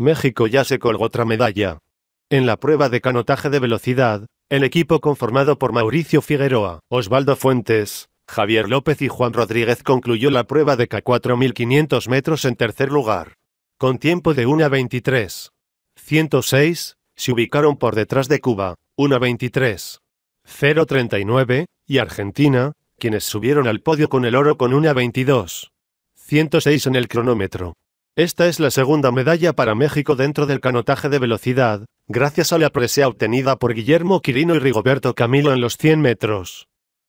México ya se colgó otra medalla. En la prueba de canotaje de velocidad, el equipo conformado por Mauricio Figueroa, Osvaldo Fuentes, Javier López y Juan Rodríguez concluyó la prueba de K4500 metros en tercer lugar. Con tiempo de 1'23.106, se ubicaron por detrás de Cuba, 1'23.039, y Argentina, quienes subieron al podio con el oro con 1'22.106 en el cronómetro. Esta es la segunda medalla para México dentro del canotaje de velocidad, gracias a la presea obtenida por Guillermo Quirino y Rigoberto Camilo en los 100 metros.